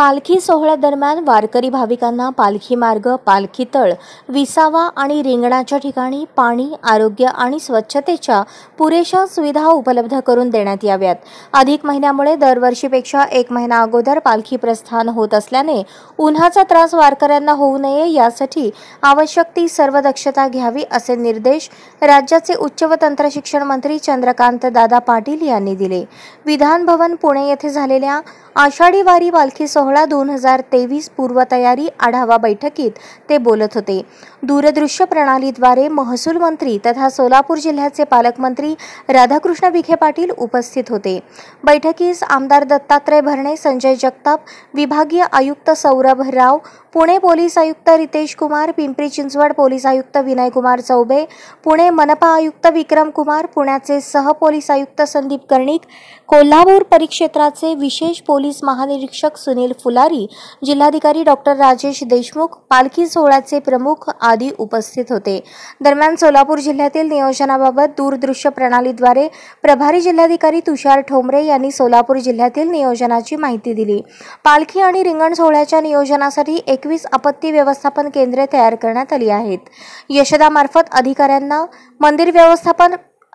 पालखी सोहळ्यादरम्यान वारकरी भाविकांना पालखी मार्ग पालखी तळ विसावा आणि रिंगणाच्या ठिकाणी पाणी आरोग्य आणि स्वच्छतेच्या पुरेशा सुविधा उपलब्ध करून देण्यात याव्यात अधिक महिन्यामुळे दरवर्षीपेक्षा एक महिना अगोदर पालखी प्रस्थान होत असल्याने उन्हाचा त्रास वारकऱ्यांना होऊ नये यासाठी आवश्यक ती सर्व दक्षता घ्यावी असे निर्देश राज्याचे उच्च व तंत्रशिक्षण मंत्री चंद्रकांत दादा पाटील यांनी दिले विधान भवन पुणे येथे झालेल्या आषाढी वारी पालखी सोहळ्या सोहळा दोन हजार तेवीस पूर्वतयारी आढावा बैठकीत ते बोलत होते दूरदृश्य प्रणालीद्वारे महसूल मंत्री तथा सोलापूर जिल्ह्याचे पालकमंत्री राधाकृष्ण विखे पाटील उपस्थित होते बैठकीस आमदार दत्तात्रय भरणे संजय जगताप विभागीय आयुक्त सौरभ राव पुणे पोलीस आयुक्त रितेश कुमार पिंपरी चिंचवड पोलीस आयुक्त विनय कुमार चौबे पुणे मनपा आयुक्त विक्रम कुमार पुण्याचे पोलीस आयुक्त संदीप कर्णिक कोल्हापूर परिक्षेत्राचे विशेष पोलीस महानिरीक्षक सुनील फुलारी जिल्हाधिकारी डॉक्टर राजेश देशमुख पालखी सोहळ्याचे प्रमुख आदी उपस्थित होते दरम्यान सोलापूर जिल्ह्यातील नियोजनाबाबत दूरदृश्य प्रणालीद्वारे प्रभारी जिल्हाधिकारी तुषार ठोंबरे यांनी सोलापूर जिल्ह्यातील नियोजनाची माहिती दिली पालखी आणि रिंगण सोहळ्याच्या नियोजनासाठी एकवीस आपत्ती व्यवस्थापन केंद्रे तयार करण्यात आली आहेत यशदामार्फत अधिकाऱ्यांना मंदिर व्यवस्थापन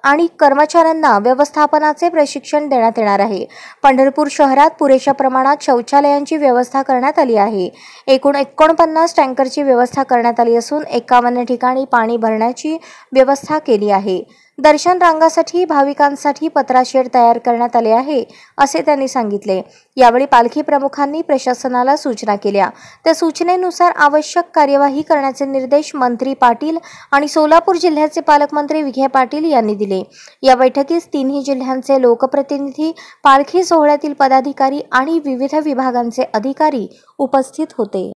आणि कर्मचाऱ्यांना व्यवस्थापनाचे प्रशिक्षण देण्यात येणार आहे पंढरपूर शहरात पुरेशा प्रमाणात शौचालयांची व्यवस्था करण्यात आली आहे एकूण एकोणपन्नास टँकरची व्यवस्था करण्यात आली असून एकावन्न ठिकाणी पाणी भरण्याची व्यवस्था केली आहे दर्शन रांगासाठी भाविकांसाठी पत्राशेड तयार करण्यात आले आहे असे त्यांनी सांगितले यावेळी पालखी प्रमुखांनी प्रशासनाला सूचना केल्या त्या सूचनेनुसार आवश्यक कार्यवाही करण्याचे निर्देश मंत्री पाटील आणि सोलापूर जिल्ह्याचे पालकमंत्री विखे पाटील यांनी दिले या बैठकीस तिन्ही जिल्ह्यांचे लोकप्रतिनिधी पालखी सोहळ्यातील पदाधिकारी आणि विविध विभागांचे अधिकारी उपस्थित होते